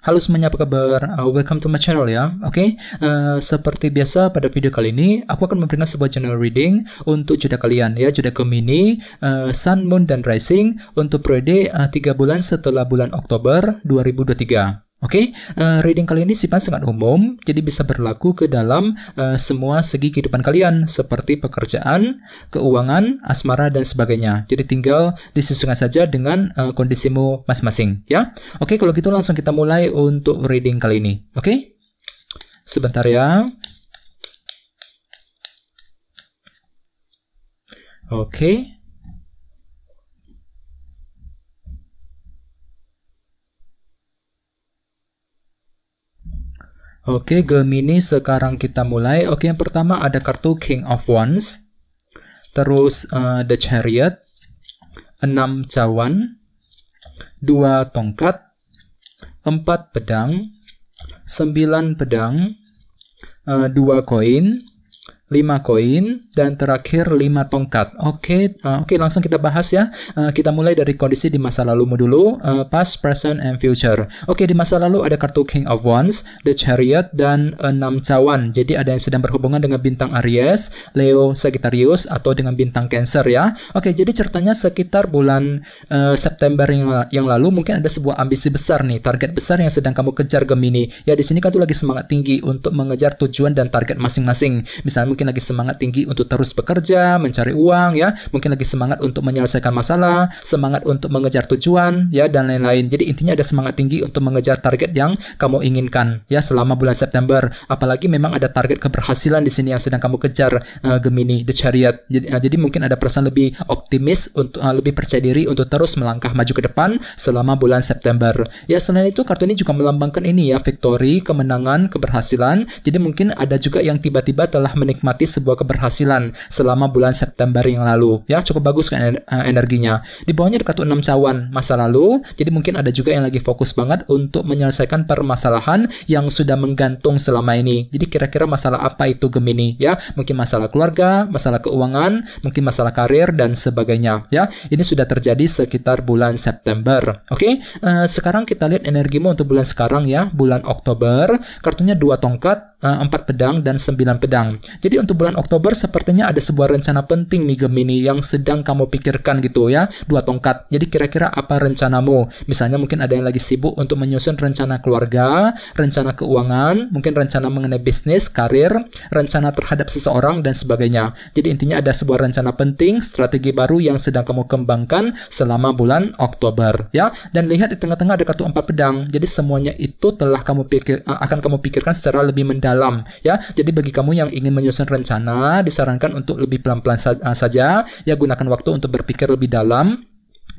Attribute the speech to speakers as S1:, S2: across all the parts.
S1: Halo semuanya, apa kabar? Uh, welcome to my channel ya. Oke, okay? uh, seperti biasa pada video kali ini, aku akan memberikan sebuah general reading untuk jeda kalian ya, jeda Gemini, uh, Sun, Moon, dan Rising untuk periode uh, 3 bulan setelah bulan Oktober 2023. Oke, okay? uh, eh, reading kali ini sifat sangat umum, jadi bisa berlaku ke dalam uh, semua segi kehidupan kalian, seperti pekerjaan, keuangan, asmara, dan sebagainya. Jadi tinggal disesuaikan saja dengan uh, kondisimu masing-masing, ya. Oke, okay, kalau gitu langsung kita mulai untuk reading kali ini. Oke, okay? sebentar ya. Oke. Okay. Oke, Gemini sekarang kita mulai. Oke, yang pertama ada kartu King of Wands. Terus uh, The Chariot. 6 cawan. dua tongkat. empat pedang. sembilan pedang. Uh, eh, 2 koin. lima koin dan terakhir 5 tongkat. Oke, okay, uh, eh, oke okay, langsung kita bahas ya. Uh, kita mulai dari kondisi di masa lalumu dulu, uh, past, present, and future. Oke, okay, di masa lalu ada kartu King of Wands, The Chariot, dan enam cawan. Jadi ada yang sedang berhubungan dengan bintang Aries, Leo, Sagittarius, atau dengan bintang Cancer ya. Oke, okay, jadi ceritanya sekitar bulan uh, September yang, yang lalu mungkin ada sebuah ambisi besar nih, target besar yang sedang kamu kejar Gemini. Ya di sini kan tuh lagi semangat tinggi untuk mengejar tujuan dan target masing-masing. Misalnya mungkin lagi semangat tinggi untuk terus bekerja, mencari uang ya, mungkin lagi semangat untuk menyelesaikan masalah, semangat untuk mengejar tujuan ya dan lain-lain. Jadi intinya ada semangat tinggi untuk mengejar target yang kamu inginkan ya selama bulan September. Apalagi memang ada target keberhasilan di sini yang sedang kamu kejar uh, Gemini The Chariot. Jadi, uh, jadi mungkin ada perasaan lebih optimis untuk uh, lebih percaya diri untuk terus melangkah maju ke depan selama bulan September. Ya selain itu kartu ini juga melambangkan ini ya victory, kemenangan, keberhasilan. Jadi mungkin ada juga yang tiba-tiba telah menikmati sebuah keberhasilan selama bulan September yang lalu. Ya, cukup bagus kan eh, energinya. Di bawahnya dekat 6 cawan masa lalu, jadi mungkin ada juga yang lagi fokus banget untuk menyelesaikan permasalahan yang sudah menggantung selama ini. Jadi kira-kira masalah apa itu Gemini ya? Mungkin masalah keluarga, masalah keuangan, mungkin masalah karir dan sebagainya ya. Ini sudah terjadi sekitar bulan September. Oke, okay? uh, eh, sekarang kita lihat energimu untuk bulan sekarang ya, bulan Oktober. Kartunya dua tongkat, eh, empat pedang dan sembilan pedang. Jadi untuk bulan Oktober seperti sepertinya ada sebuah rencana penting nih Gemini yang sedang kamu pikirkan gitu ya, dua tongkat. Jadi kira-kira apa rencanamu? Misalnya mungkin ada yang lagi sibuk untuk menyusun rencana keluarga, rencana keuangan, mungkin rencana mengenai bisnis, karir, rencana terhadap seseorang dan sebagainya. Jadi intinya ada sebuah rencana penting, strategi baru yang sedang kamu kembangkan selama bulan Oktober ya. Dan lihat di tengah-tengah ada kartu empat pedang. Jadi semuanya itu telah kamu pikir eh, akan kamu pikirkan secara lebih mendalam ya. Jadi bagi kamu yang ingin menyusun rencana disarankan sarankan untuk lebih pelan-pelan saja ya gunakan waktu untuk berpikir lebih dalam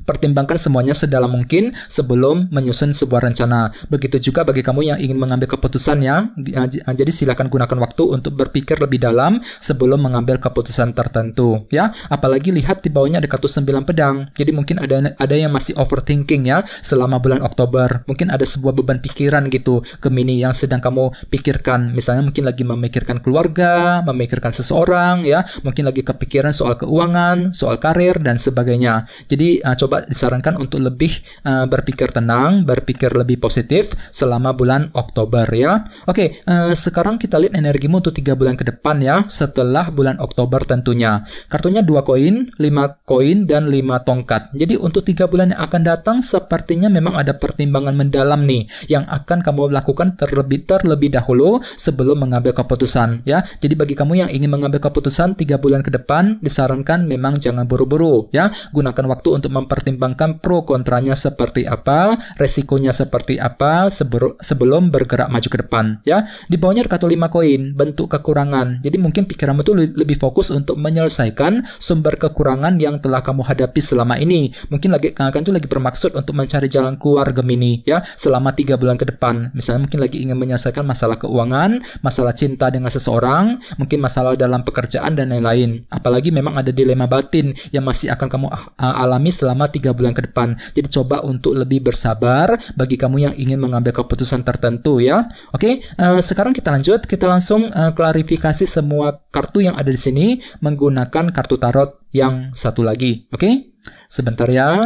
S1: Pertimbangkan semuanya sedalam mungkin sebelum menyusun sebuah rencana. Begitu juga bagi kamu yang ingin mengambil keputusan ya, ya jadi silakan gunakan waktu untuk berpikir lebih dalam sebelum mengambil keputusan tertentu ya. Apalagi lihat di bawahnya ada kartu 9 pedang. Jadi mungkin ada ada yang masih overthinking ya selama bulan Oktober. Mungkin ada sebuah beban pikiran gitu ke mini yang sedang kamu pikirkan. Misalnya mungkin lagi memikirkan keluarga, memikirkan seseorang ya, mungkin lagi kepikiran soal keuangan, soal karir dan sebagainya. Jadi ah, coba coba disarankan untuk lebih uh, berpikir tenang, berpikir lebih positif selama bulan Oktober ya. Oke, okay, uh, eh, sekarang kita lihat energimu untuk 3 bulan ke depan ya setelah bulan Oktober tentunya. Kartunya dua koin, 5 koin dan 5 tongkat. Jadi untuk 3 bulan yang akan datang sepertinya memang ada pertimbangan mendalam nih yang akan kamu lakukan terlebih terlebih dahulu sebelum mengambil keputusan ya. Jadi bagi kamu yang ingin mengambil keputusan 3 bulan ke depan disarankan memang jangan buru-buru ya. Gunakan waktu untuk memper mempertimbangkan pro kontranya seperti apa, resikonya seperti apa sebelum bergerak maju ke depan ya. Di bawahnya ada lima koin, bentuk kekurangan. Jadi mungkin pikiranmu itu lebih fokus untuk menyelesaikan sumber kekurangan yang telah kamu hadapi selama ini. Mungkin lagi kan itu lagi bermaksud untuk mencari jalan keluar Gemini ya selama tiga bulan ke depan. Misalnya mungkin lagi ingin menyelesaikan masalah keuangan, masalah cinta dengan seseorang, mungkin masalah dalam pekerjaan dan lain-lain. Apalagi memang ada dilema batin yang masih akan kamu alami selama 3 bulan ke depan. Jadi coba untuk lebih bersabar bagi kamu yang ingin mengambil keputusan tertentu ya. Oke, uh, sekarang kita lanjut, kita langsung uh, klarifikasi semua kartu yang ada di sini menggunakan kartu tarot yang satu lagi. Oke? Sebentar ya.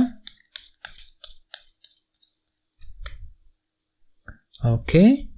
S1: Oke.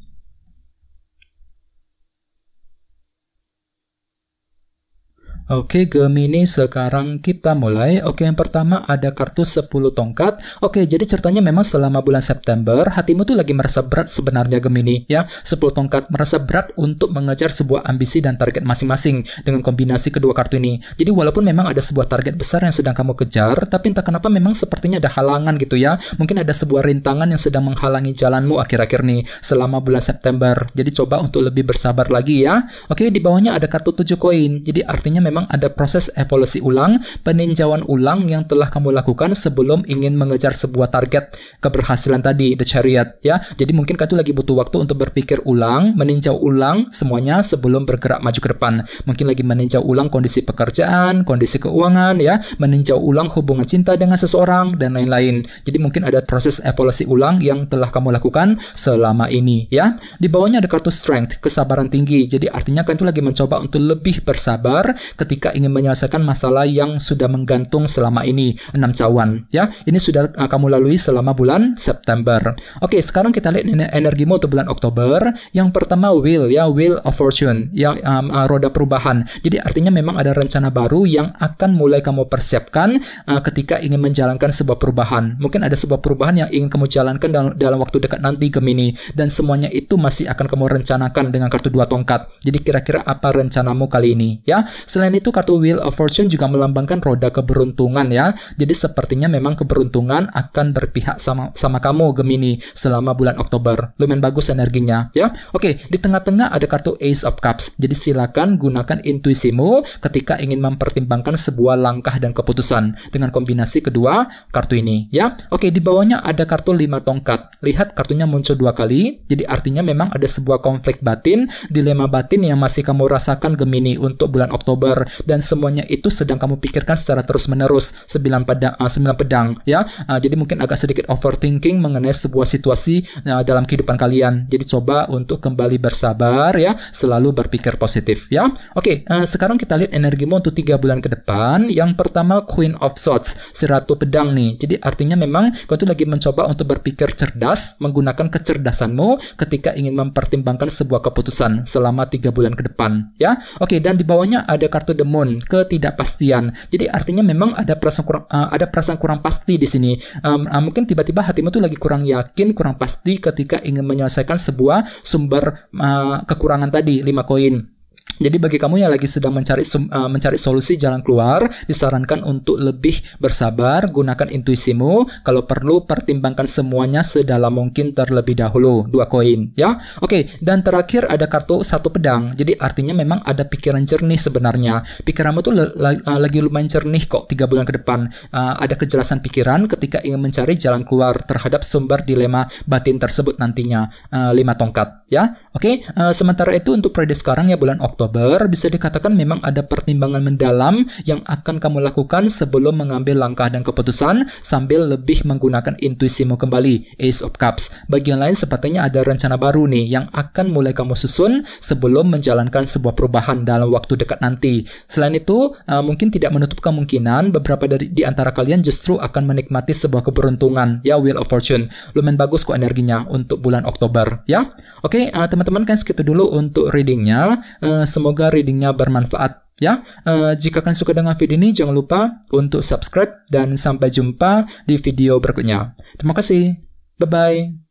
S1: Oke Gemini sekarang kita mulai Oke yang pertama ada kartu 10 tongkat Oke jadi ceritanya memang selama bulan September Hatimu tuh lagi merasa berat sebenarnya Gemini ya 10 tongkat merasa berat untuk mengejar sebuah ambisi dan target masing-masing Dengan kombinasi kedua kartu ini Jadi walaupun memang ada sebuah target besar yang sedang kamu kejar Tapi entah kenapa memang sepertinya ada halangan gitu ya Mungkin ada sebuah rintangan yang sedang menghalangi jalanmu akhir-akhir nih Selama bulan September Jadi coba untuk lebih bersabar lagi ya Oke di bawahnya ada kartu 7 koin Jadi artinya memang memang ada proses evolusi ulang, peninjauan ulang yang telah kamu lakukan sebelum ingin mengejar sebuah target keberhasilan tadi, the chariot ya. Jadi mungkin kamu lagi butuh waktu untuk berpikir ulang, meninjau ulang semuanya sebelum bergerak maju ke depan. Mungkin lagi meninjau ulang kondisi pekerjaan, kondisi keuangan ya, meninjau ulang hubungan cinta dengan seseorang dan lain-lain. Jadi mungkin ada proses evolusi ulang yang telah kamu lakukan selama ini ya. Di bawahnya ada kartu strength, kesabaran tinggi. Jadi artinya kamu lagi mencoba untuk lebih bersabar ketika ketika ingin menyelesaikan masalah yang sudah menggantung selama ini, enam cawan. Ya, ini sudah uh, kamu lalui selama bulan September. Oke, sekarang kita lihat energimu untuk bulan Oktober. Yang pertama will ya, will of fortune, ya um, uh, roda perubahan. Jadi artinya memang ada rencana baru yang akan mulai kamu persiapkan uh, ketika ingin menjalankan sebuah perubahan. Mungkin ada sebuah perubahan yang ingin kamu jalankan dalam, dalam waktu dekat nanti Gemini dan semuanya itu masih akan kamu rencanakan dengan kartu dua tongkat. Jadi kira-kira apa rencanamu kali ini ya? Selain itu kartu Wheel of Fortune juga melambangkan roda keberuntungan ya. Jadi sepertinya memang keberuntungan akan berpihak sama sama kamu Gemini selama bulan Oktober. Lumayan bagus energinya ya. Oke, di tengah-tengah ada kartu Ace of Cups. Jadi silakan gunakan intuisimu ketika ingin mempertimbangkan sebuah langkah dan keputusan dengan kombinasi kedua kartu ini ya. Oke, di bawahnya ada kartu lima tongkat. Lihat kartunya muncul dua kali. Jadi artinya memang ada sebuah konflik batin, dilema batin yang masih kamu rasakan Gemini untuk bulan Oktober dan semuanya itu sedang kamu pikirkan secara terus-menerus sembilan pedang uh, sembilan pedang ya. Uh, jadi mungkin agak sedikit overthinking mengenai sebuah situasi uh, dalam kehidupan kalian. Jadi coba untuk kembali bersabar ya, selalu berpikir positif ya. Oke, okay, uh, sekarang kita lihat energimu untuk tiga bulan ke depan. Yang pertama Queen of Swords, seratus pedang nih. Jadi artinya memang kau itu lagi mencoba untuk berpikir cerdas menggunakan kecerdasanmu ketika ingin mempertimbangkan sebuah keputusan selama tiga bulan ke depan ya. Oke, okay, dan di bawahnya ada kartu to the moon, ketidakpastian. Jadi artinya memang ada perasaan kurang uh, ada perasaan kurang pasti di sini. Um, uh, mungkin tiba-tiba hatimu tuh lagi kurang yakin, kurang pasti ketika ingin menyelesaikan sebuah sumber uh, kekurangan tadi lima koin. Jadi bagi kamu yang lagi sedang mencari eh, mencari solusi jalan keluar, disarankan untuk lebih bersabar, gunakan intuisimu, kalau perlu pertimbangkan semuanya sedalam mungkin terlebih dahulu. Dua koin, ya. Oke, dan terakhir ada kartu satu pedang. Jadi artinya memang ada pikiran jernih sebenarnya. Pikiranmu tuh eh, lagi lumayan jernih kok tiga bulan ke depan. Eh, ada kejelasan pikiran ketika ingin mencari jalan keluar terhadap sumber dilema batin tersebut nantinya. lima tongkat, ya. Oke, sementara itu untuk prediksi sekarang ya bulan Oktober Oktober, bisa dikatakan memang ada pertimbangan mendalam yang akan kamu lakukan sebelum mengambil langkah dan keputusan sambil lebih menggunakan intuisimu kembali, Ace of Cups. Bagian lain sepertinya ada rencana baru nih yang akan mulai kamu susun sebelum menjalankan sebuah perubahan dalam waktu dekat nanti. Selain itu, uh, mungkin tidak menutup kemungkinan beberapa dari di antara kalian justru akan menikmati sebuah keberuntungan, ya Wheel of Fortune. Lumayan bagus kok energinya untuk bulan Oktober, ya. Oke, okay, uh, eh, teman-teman kan segitu dulu untuk readingnya. Uh, semoga readingnya bermanfaat ya. Uh, jika kalian suka dengan video ini, jangan lupa untuk subscribe dan sampai jumpa di video berikutnya. Terima kasih. Bye-bye.